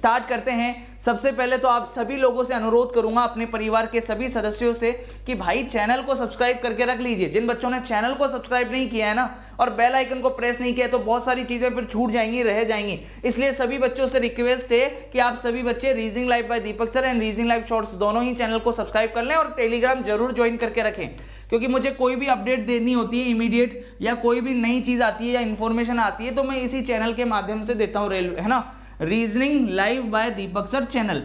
start करते हैं सबसे पहले तो आप सभी लोगों से अनुरोध करूंगा अपने परिवार के सभी सदस्यों से कि भाई चैनल को सब्सक्राइब करके रख लीजिए जिन बच्चों ने चैनल को सब्सक्राइब नहीं किया है ना और बेल आइकन को प्रेस नहीं किया तो बहुत सारी चीज़ें फिर छूट जाएंगी रह जाएंगी इसलिए सभी बच्चों से रिक्वेस्ट है कि आप सभी बच्चे Reasoning Live by Deepak sir and Reasoning Live shorts दोनों ही चैनल को सब्सक्राइब कर लें और टेलीग्राम जरूर ज्वाइन करके रखें क्योंकि मुझे कोई भी अपडेट देनी होती है इमीडिएट या कोई भी नई चीज़ आती है या इन्फॉर्मेशन आती है तो मैं इसी चैनल के माध्यम से देता हूँ रेलवे है ना Reasoning Live by Deepak sir channel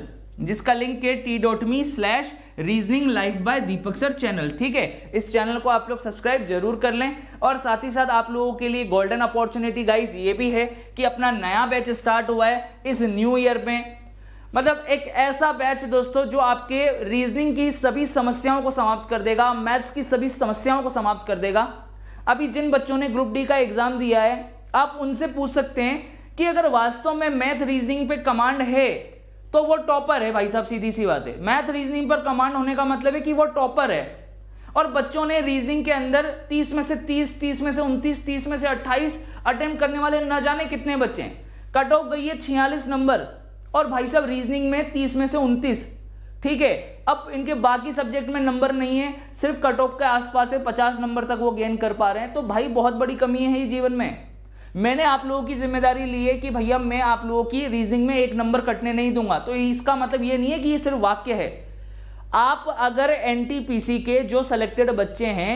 जिसका लिंक है t dot me slash Reasoning Life by Deepak sir channel ठीक है इस चैनल को आप लोग सब्सक्राइब जरूर कर लें और साथ ही साथ आप लोगों के लिए गोल्डन अपॉर्चुनिटी गाइस ये भी है कि अपना नया बैच स्टार्ट हुआ है इस न्यू ईयर में मतलब एक ऐसा बैच दोस्तों जो आपके रीजनिंग की सभी समस्याओं को समाप्त कर देगा मैथ्स की सभी समस्याओं को समाप्त कर देगा अभी जिन बच्चों ने ग्रुप डी का एग्जाम दिया है आप उनसे पूछ सकते हैं कि अगर वास्तव में मैथ रीजनिंग पे कमांड है तो वो टॉपर है भाई साहब सीधी सी बात है मैथ रीजनिंग पर कमांड होने का मतलब है कि वो टॉपर है और बच्चों ने रीजनिंग के अंदर 30 में से 30, 30 में से 29, 30 में से 28 अटेम्प्ट करने वाले न जाने कितने बच्चे हैं कट ऑफ गई है छियालीस नंबर और भाई साहब रीजनिंग में 30 में से 29 ठीक है अब इनके बाकी सब्जेक्ट में नंबर नहीं है सिर्फ कट ऑफ के आसपास से 50 नंबर तक वो गेन कर पा रहे हैं तो भाई बहुत बड़ी कमी है ये जीवन में मैंने आप लोगों की जिम्मेदारी ली है कि भैया मैं आप लोगों की रीजनिंग में एक नंबर कटने नहीं दूंगा तो इसका मतलब ये नहीं है कि ये सिर्फ वाक्य है आप अगर एनटीपीसी के जो सिलेक्टेड बच्चे हैं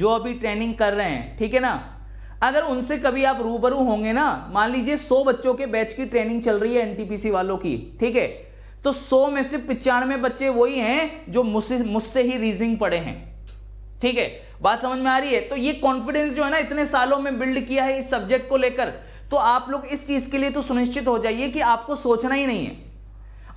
जो अभी ट्रेनिंग कर रहे हैं ठीक है ना अगर उनसे कभी आप रूबरू होंगे ना मान लीजिए 100 बच्चों के बैच की ट्रेनिंग चल रही है एनटीपीसी वालों की ठीक है तो 100 में से पिचानवे बच्चे वही हैं जो मुझसे मुझसे ही रीजनिंग पढ़े हैं ठीक है बात समझ में आ रही है तो ये कॉन्फिडेंस जो है ना इतने सालों में बिल्ड किया है इस सब्जेक्ट को लेकर तो आप लोग इस चीज के लिए तो सुनिश्चित हो जाइए कि आपको सोचना ही नहीं है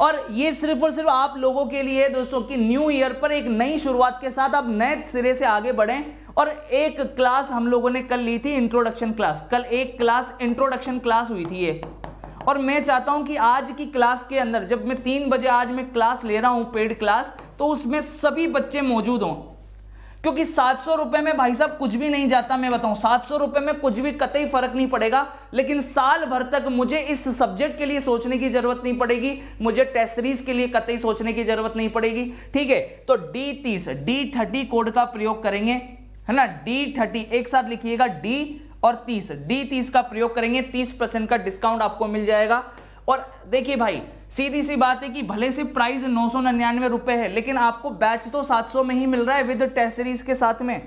और ये सिर्फ और सिर्फ आप लोगों के लिए है दोस्तों कि न्यू ईयर पर एक नई शुरुआत के साथ आप नए सिरे से आगे बढ़ें और एक क्लास हम लोगों ने कल ली थी इंट्रोडक्शन क्लास कल एक क्लास इंट्रोडक्शन क्लास हुई थी ये और मैं चाहता हूं कि आज की क्लास के अंदर जब मैं तीन बजे आज मैं क्लास ले रहा हूं पेड क्लास तो उसमें सभी बच्चे मौजूद हों क्योंकि सात सौ रुपए में भाई साहब कुछ भी नहीं जाता मैं बताऊं सात सौ रुपए में कुछ भी कतई फर्क नहीं पड़ेगा लेकिन साल भर तक मुझे इस सब्जेक्ट के लिए सोचने की जरूरत नहीं पड़ेगी मुझे टेस्ट सीरीज के लिए कतई सोचने की जरूरत नहीं पड़ेगी ठीक है तो डी तीस डी थर्टी कोड का प्रयोग करेंगे है ना डी थर्टी एक साथ लिखिएगा डी और तीस डी तीस का प्रयोग करेंगे तीस परसेंट का डिस्काउंट आपको मिल जाएगा और देखिए भाई सीधी सी बात है कि भले से प्राइस नौ सौ निन्यानवे रुपए है लेकिन आपको बैच तो सात सौ में ही मिल रहा है विद टेस्टरीज के साथ में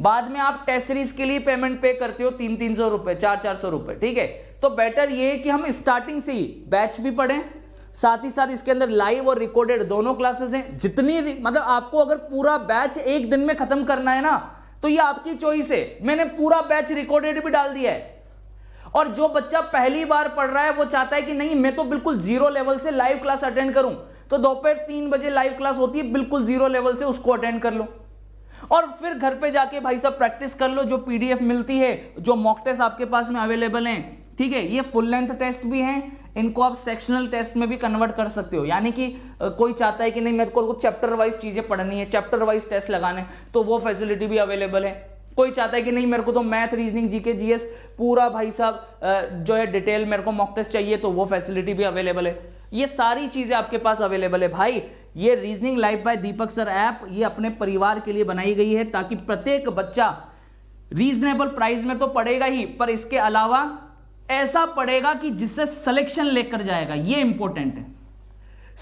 बाद में आप टेस्ट सीरीज के लिए पेमेंट पे करते हो तीन तीन सौ रुपए चार चार सौ रुपए ठीक है तो बेटर ये है कि हम स्टार्टिंग से ही बैच भी पढ़े साथ ही साथ इसके अंदर लाइव और रिकॉर्डेड दोनों क्लासेस हैं जितनी मतलब आपको अगर पूरा बैच एक दिन में खत्म करना है ना तो ये आपकी चॉइस है मैंने पूरा बैच रिकॉर्डेड भी डाल दिया है और जो बच्चा पहली बार पढ़ रहा है वो चाहता है कि नहीं मैं तो बिल्कुल जीरो लेवल से लाइव क्लास अटेंड करूं तो दोपहर तीन बजे लाइव क्लास होती है बिल्कुल जीरो लेवल से उसको अटेंड कर लो और फिर घर पे जाके भाई साहब प्रैक्टिस कर लो जो पीडीएफ मिलती है जो मॉक टेस्ट आपके पास में अवेलेबल हैं ठीक है ये फुल लेंथ टेस्ट भी हैं इनको आप सेक्शनल टेस्ट में भी कन्वर्ट कर सकते हो यानी कि कोई चाहता है कि नहीं मेरे को चैप्टर वाइज चीज़ें पढ़नी है चैप्टर वाइज टेस्ट लगाने तो वो फैसिलिटी भी अवेलेबल है कोई चाहता है कि नहीं मेरे को तो मैथ रीजनिंग जीके जीएस पूरा भाई साहब जो है डिटेल मेरे को मॉक टेस्ट चाहिए तो वो फैसिलिटी भी अवेलेबल है ये सारी चीज़ें आपके पास अवेलेबल है भाई ये Reasoning Life by Deepak sir app ये अपने परिवार के लिए बनाई गई है ताकि प्रत्येक बच्चा रीजनेबल प्राइस में तो पड़ेगा ही पर इसके अलावा ऐसा पड़ेगा कि जिससे सिलेक्शन लेकर जाएगा ये इंपॉर्टेंट है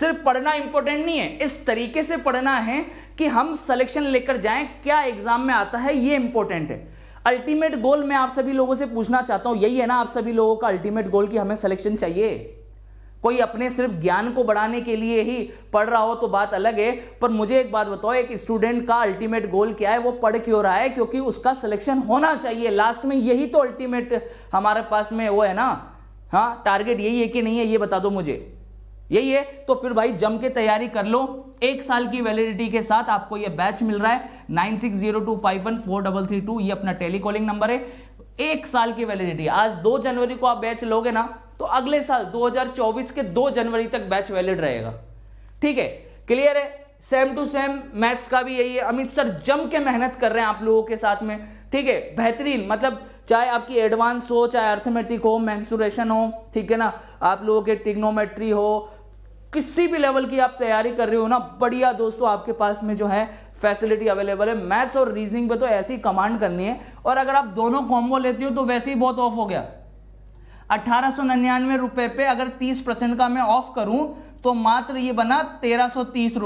सिर्फ पढ़ना इंपॉर्टेंट नहीं है इस तरीके से पढ़ना है कि हम सिलेक्शन लेकर जाएं क्या एग्जाम में आता है ये इंपॉर्टेंट है अल्टीमेट गोल मैं आप सभी लोगों से पूछना चाहता हूं यही है ना आप सभी लोगों का अल्टीमेट गोल कि हमें सिलेक्शन चाहिए कोई अपने सिर्फ ज्ञान को बढ़ाने के लिए ही पढ़ रहा हो तो बात अलग है पर मुझे एक बात बताओ एक स्टूडेंट का अल्टीमेट गोल क्या है वो पढ़ क्यों रहा है क्योंकि उसका सिलेक्शन होना चाहिए लास्ट में यही तो अल्टीमेट हमारे पास में वो है ना हाँ टारगेट यही है कि नहीं है ये बता दो मुझे यही है तो फिर भाई जम के तैयारी कर लो एक साल की वैलिडिटी के साथ आपको ये बैच मिल रहा है nine six zero two five one four double three two ये अपना टेलीकॉलिंग नंबर है एक साल की वैलिडिटी आज दो जनवरी को आप बैच लोगे ना तो अगले साल 2024 के दो जनवरी तक बैच वैलिड रहेगा ठीक है क्लियर है सेम टू सेम मैथ्स का भी यही है अमित सर जम के मेहनत कर रहे हैं आप लोगों के साथ में ठीक है बेहतरीन मतलब चाहे आपकी एडवांस हो चाहे अर्थमेटिक हो मैंसुरेशन हो ठीक है ना आप लोगों के टिग्नोमेट्री हो किसी भी लेवल की आप तैयारी कर रहे हो ना बढ़िया दोस्तों आपके पास में जो है फैसिलिटी अवेलेबल है मैथ्स और रीजनिंग पे तो ऐसी कमांड करनी है और अगर आप दोनों कॉम्बो लेते हो तो वैसे ही बहुत ऑफ हो गया अट्ठारह रुपए पे अगर 30 परसेंट का मैं ऑफ करूं तो मात्र ये बना तेरह रुपए तीस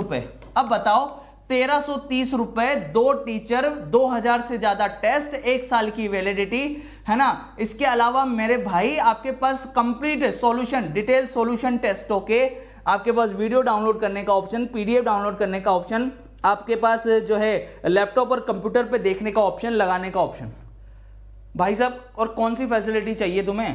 अब बताओ तेरह सो तीस रुपए दो टीचर दो हजार से ज्यादा टेस्ट एक साल की वैलिडिटी है ना इसके अलावा मेरे भाई आपके पास कंप्लीट सॉल्यूशन डिटेल सॉल्यूशन टेस्टों के आपके पास वीडियो डाउनलोड करने का ऑप्शन पीडीएफ डाउनलोड करने का ऑप्शन आपके पास जो है लैपटॉप और कंप्यूटर पे देखने का ऑप्शन लगाने का ऑप्शन भाई साहब और कौन सी फैसिलिटी चाहिए तुम्हें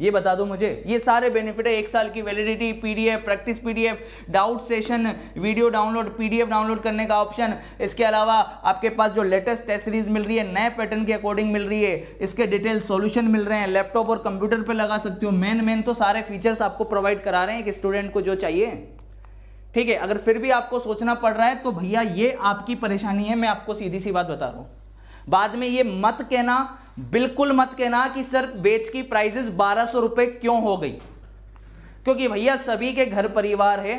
ये बता दो मुझे ये सारे बेनिफिट है एक साल की validity PDF practice PDF doubt session video download PDF download करने का ऑप्शन इसके अलावा आपके पास जो लेटेस्ट टेस्ट सीरीज मिल रही है नए पैटर्न के अकॉर्डिंग मिल रही है इसके डिटेल सोल्यूशन मिल रहे हैं लैपटॉप और कंप्यूटर पर लगा सकती हूँ मेन मेन तो सारे फीचर्स आपको प्रोवाइड करा रहे हैं एक स्टूडेंट को जो चाहिए ठीक है अगर फिर भी आपको सोचना पड़ रहा है तो भैया ये आपकी परेशानी है मैं आपको सीधी सी बात बता रहा हूँ बाद में ये मत कहना बिल्कुल मत कहना कि सर बेच की प्राइजेस बारह सौ रुपए क्यों हो गई क्योंकि भैया सभी के घर परिवार है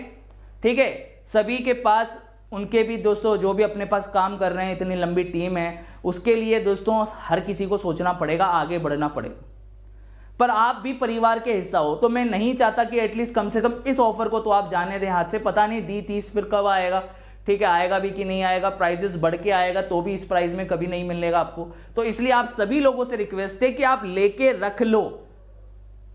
ठीक है सभी के पास उनके भी दोस्तों जो भी अपने पास काम कर रहे हैं इतनी लंबी टीम है उसके लिए दोस्तों हर किसी को सोचना पड़ेगा आगे बढ़ना पड़ेगा पर आप भी परिवार के हिस्सा हो तो मैं नहीं चाहता कि एटलीस्ट कम से कम इस ऑफर को तो आप जाने दें हाथ से पता नहीं डी तीस फिर कब आएगा ठीक है आएगा भी कि नहीं आएगा प्राइजेस बढ़ के आएगा तो भी इस प्राइस में कभी नहीं मिलेगा आपको तो इसलिए आप सभी लोगों से रिक्वेस्ट है कि आप लेके रख लो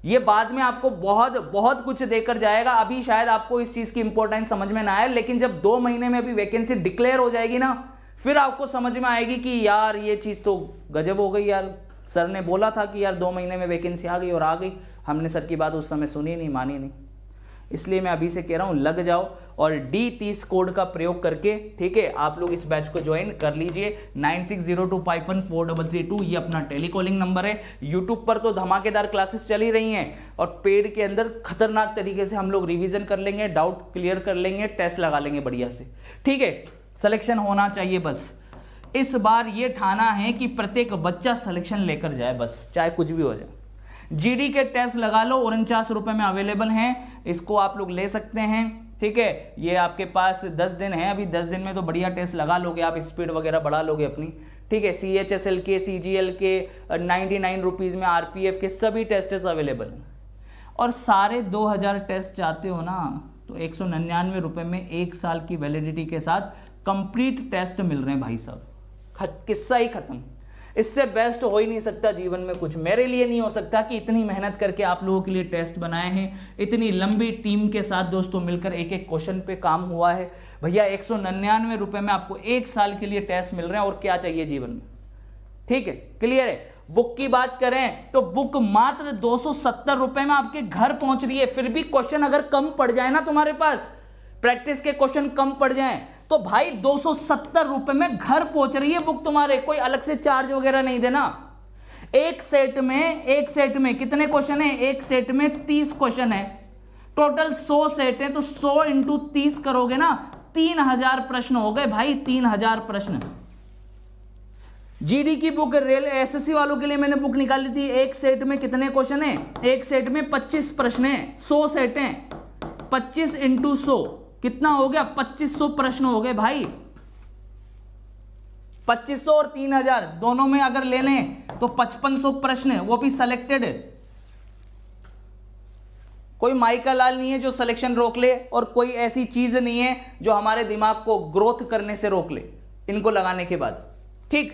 ये बाद में आपको बहुत बहुत कुछ देकर जाएगा अभी शायद आपको इस चीज़ की इंपॉर्टेंस समझ में ना आए लेकिन जब दो महीने में अभी वैकेंसी डिक्लेयर हो जाएगी ना फिर आपको समझ में आएगी कि यार ये चीज़ तो गजब हो गई यार सर ने बोला था कि यार दो महीने में वैकेंसी आ गई और आ गई हमने सर की बात उस समय सुनी नहीं मानी नहीं इसलिए मैं अभी से कह रहा हूँ लग जाओ और डी तीस कोड का प्रयोग करके ठीक है आप लोग इस बैच को ज्वाइन कर लीजिए nine six zero two five one four double three two ये अपना टेलीकॉलिंग नंबर है यूट्यूब पर तो धमाकेदार क्लासेस चल ही रही हैं और पेड के अंदर खतरनाक तरीके से हम लोग रिविजन कर लेंगे डाउट क्लियर कर लेंगे टेस्ट लगा लेंगे बढ़िया से ठीक है सलेक्शन होना चाहिए बस इस बार ये ठाना है कि प्रत्येक बच्चा सलेक्शन लेकर जाए बस चाहे कुछ भी हो जाए जीडी के टेस्ट लगा लो उनचास रुपए में अवेलेबल हैं इसको आप लोग ले सकते हैं ठीक है ये आपके पास दस दिन है अभी दस दिन में तो बढ़िया टेस्ट लगा लोगे आप स्पीड वगैरह बढ़ा लोगे अपनी ठीक है सी एच एस एल के सी जी एल के नाइन्टी नाइन रुपीज़ में आर पी एफ के सभी टेस्ट अवेलेबल और सारे दो हज़ार टेस्ट चाहते हो ना तो एक सौ निन्यानवे रुपये में एक साल की वैलिडिटी के साथ कंप्लीट टेस्ट मिल रहे हैं भाई साहब किस्सा ही ख़त्म इससे बेस्ट हो ही नहीं सकता जीवन में कुछ मेरे लिए नहीं हो सकता कि इतनी मेहनत करके आप लोगों के लिए टेस्ट बनाए हैं इतनी लंबी टीम के साथ दोस्तों मिलकर एक एक क्वेश्चन पे काम हुआ है भैया एक सौ निन्यानवे रुपए में आपको एक साल के लिए टेस्ट मिल रहे हैं और क्या चाहिए जीवन में ठीक है क्लियर है बुक की बात करें तो बुक मात्र दो रुपए में आपके घर पहुंच रही है फिर भी क्वेश्चन अगर कम पड़ जाए ना तुम्हारे पास प्रैक्टिस के क्वेश्चन कम पड़ जाए तो भाई दो सौ में घर पहुंच रही है बुक तुम्हारे कोई अलग से चार्ज वगैरह नहीं देना एक सेट में एक सेट में कितने क्वेश्चन है एक सेट में तीस क्वेश्चन है टोटल सो सेट है तो सो इंटू तीस करोगे ना तीन हजार प्रश्न हो गए भाई तीन हजार प्रश्न जीडी की बुक रेल एसएससी वालों के लिए मैंने बुक निकाली थी एक सेट में कितने क्वेश्चन है एक सेट में पच्चीस प्रश्न है सो सेट है पच्चीस इंटू सौ कितना हो गया 2500 प्रश्न हो गए भाई 2500 और 3000 दोनों में अगर ले लें तो 5500 प्रश्न वो भी सिलेक्टेड कोई माइका लाल नहीं है जो सिलेक्शन रोक ले और कोई ऐसी चीज नहीं है जो हमारे दिमाग को ग्रोथ करने से रोक ले इनको लगाने के बाद ठीक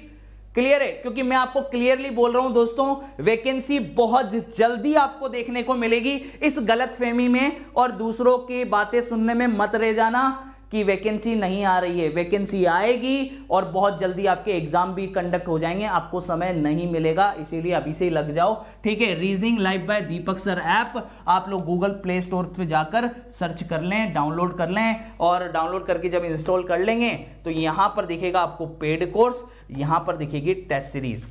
क्लियर है क्योंकि मैं आपको क्लियरली बोल रहा हूं दोस्तों वैकेंसी बहुत जल्दी आपको देखने को मिलेगी इस गलतफहमी में और दूसरों की बातें सुनने में मत रह जाना कि वैकेंसी नहीं आ रही है वैकेंसी आएगी और बहुत जल्दी आपके एग्जाम भी कंडक्ट हो जाएंगे आपको समय नहीं मिलेगा इसीलिए अभी से ही लग जाओ ठीक है Reasoning Live by Deepak sir app आप लोग गूगल प्ले स्टोर पर जाकर सर्च कर लें डाउनलोड कर लें और डाउनलोड करके जब इंस्टॉल कर लेंगे तो यहाँ पर दिखेगा आपको पेड कोर्स यहाँ पर दिखेगी टेस्ट सीरीज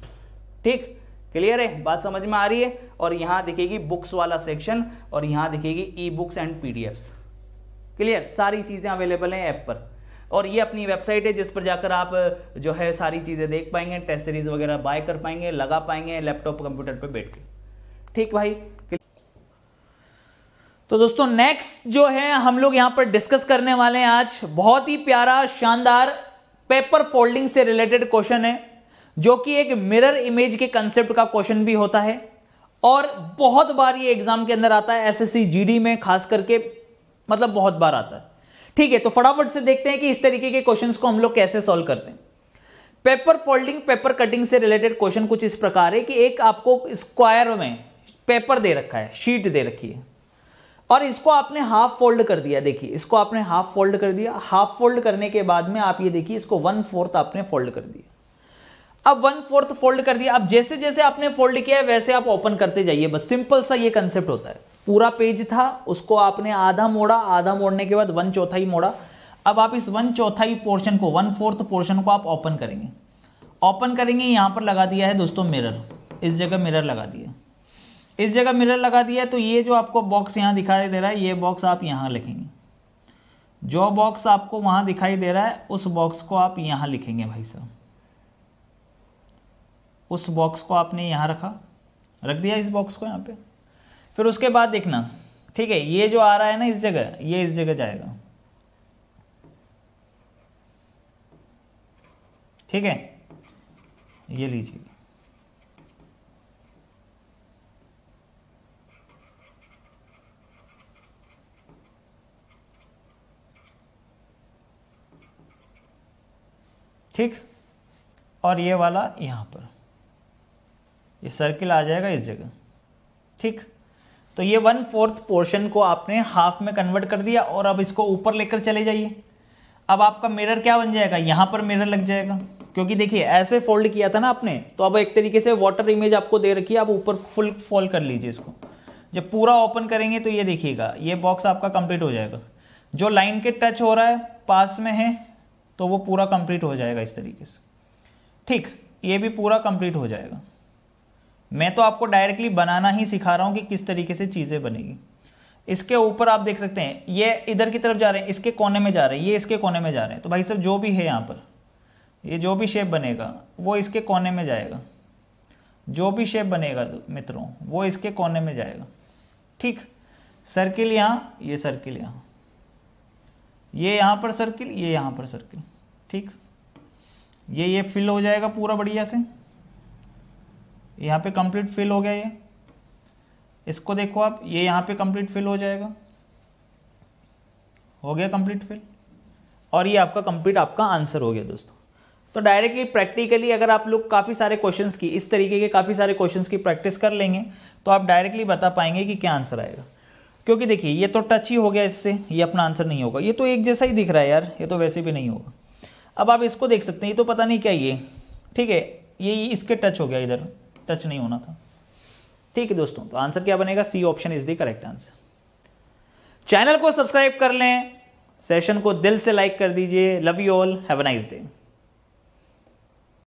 ठीक क्लियर है बात समझ में आ रही है और यहाँ दिखेगी बुक्स वाला सेक्शन और यहाँ दिखेगी e books and PDFs clear सारी चीज़ें अवेलेबल हैं ऐप पर और ये अपनी वेबसाइट है जिस पर जाकर आप जो है सारी चीज़ें देख पाएंगे टेस्ट सीरीज वगैरह बाय कर पाएंगे लगा पाएंगे लैपटॉप कंप्यूटर पर बैठ के ठीक भाई तो दोस्तों नेक्स्ट जो है हम लोग यहां पर डिस्कस करने वाले हैं आज बहुत ही प्यारा शानदार पेपर फोल्डिंग से रिलेटेड क्वेश्चन है जो कि एक मिरर इमेज के कंसेप्ट का क्वेश्चन भी होता है और बहुत बार ये एग्जाम के अंदर आता है एसएससी जीडी में खास करके मतलब बहुत बार आता है ठीक है तो फटाफट से देखते हैं कि इस तरीके के क्वेश्चंस को हम लोग कैसे सॉल्व करते हैं पेपर फोल्डिंग पेपर कटिंग से रिलेटेड क्वेश्चन कुछ इस प्रकार है कि एक आपको स्क्वायर में पेपर दे रखा है शीट दे रखी है और इसको आपने हाफ फोल्ड कर दिया देखिए इसको आपने हाफ फोल्ड कर दिया हाफ फोल्ड करने के बाद में आप ये देखिए इसको वन फोर्थ आपने फोल्ड कर दिया अब वन फोर्थ फोल्ड कर दिया अब जैसे जैसे आपने फोल्ड किया है वैसे आप ओपन करते जाइए बस सिंपल सा ये कंसेप्ट होता है पूरा पेज था उसको आपने आधा मोड़ा आधा मोड़ने के बाद वन चौथाई मोड़ा अब आप इस वन चौथाई पोर्शन को वन फोर्थ पोर्शन को आप ओपन करेंगे ओपन करेंगे यहाँ पर लगा दिया है दोस्तों मिरर इस जगह मिरर लगा दिया इस जगह मिरर लगा दिया तो ये जो आपको बॉक्स यहाँ दिखाई दे रहा है ये बॉक्स आप यहाँ लिखेंगे जो बॉक्स आपको वहाँ दिखाई दे रहा है उस बॉक्स को आप यहाँ लिखेंगे भाई साहब उस बॉक्स को आपने यहाँ रखा रख दिया इस बॉक्स को यहाँ पर फिर उसके बाद देखना ठीक है ये जो आ रहा है ना इस जगह ये इस जगह जाएगा ठीक है ये लीजिए ठीक और ये वाला यहां पर ये सर्किल आ जाएगा इस जगह ठीक तो ये वन फोर्थ पोर्शन को आपने हाफ में कन्वर्ट कर दिया और अब इसको ऊपर लेकर चले जाइए अब आपका मिरर क्या बन जाएगा यहाँ पर मिरर लग जाएगा क्योंकि देखिए ऐसे फोल्ड किया था ना आपने तो अब एक तरीके से वाटर इमेज आपको दे रखी है आप ऊपर फुल फोल्ड कर लीजिए इसको जब पूरा ओपन करेंगे तो ये देखिएगा ये बॉक्स आपका कंप्लीट हो जाएगा जो लाइन के टच हो रहा है पास में है तो वो पूरा कंप्लीट हो जाएगा इस तरीके से ठीक ये भी पूरा कंप्लीट हो जाएगा मैं तो आपको डायरेक्टली बनाना ही सिखा रहा हूँ कि किस तरीके से चीज़ें बनेगी इसके ऊपर आप देख सकते हैं ये इधर की तरफ जा रहे हैं इसके कोने में जा रहे हैं ये इसके कोने में जा रहे हैं तो भाई सब जो भी है यहाँ पर ये जो भी शेप बनेगा वो इसके कोने में जाएगा जो भी शेप बनेगा मित्रों वो इसके कोने में जाएगा ठीक सर्किल यहाँ ये सर्किल यहाँ ये यहाँ पर सर्किल ये यहाँ पर सर्किल ठीक ये ये फिल हो जाएगा पूरा बढ़िया से यहाँ पे कंप्लीट फिल हो गया ये इसको देखो आप ये यहाँ पे कंप्लीट फिल हो जाएगा हो गया कंप्लीट फिल और ये आपका कंप्लीट आपका आंसर हो गया दोस्तों तो डायरेक्टली प्रैक्टिकली अगर आप लोग काफ़ी सारे क्वेश्चंस की इस तरीके के काफ़ी सारे क्वेश्चंस की प्रैक्टिस कर लेंगे तो आप डायरेक्टली बता पाएंगे कि क्या आंसर आएगा क्योंकि देखिए ये तो टच ही हो गया इससे ये अपना आंसर नहीं होगा ये तो एक जैसा ही दिख रहा है यार ये तो वैसे भी नहीं होगा अब आप इसको देख सकते हैं ये तो पता नहीं क्या ये ठीक है ये इसके टच हो गया इधर टच नहीं होना था ठीक है दोस्तों तो आंसर क्या बनेगा C option is the correct answer channel को सब्सक्राइब कर लें सेशन को दिल से लाइक कर दीजिए love you all have a nice day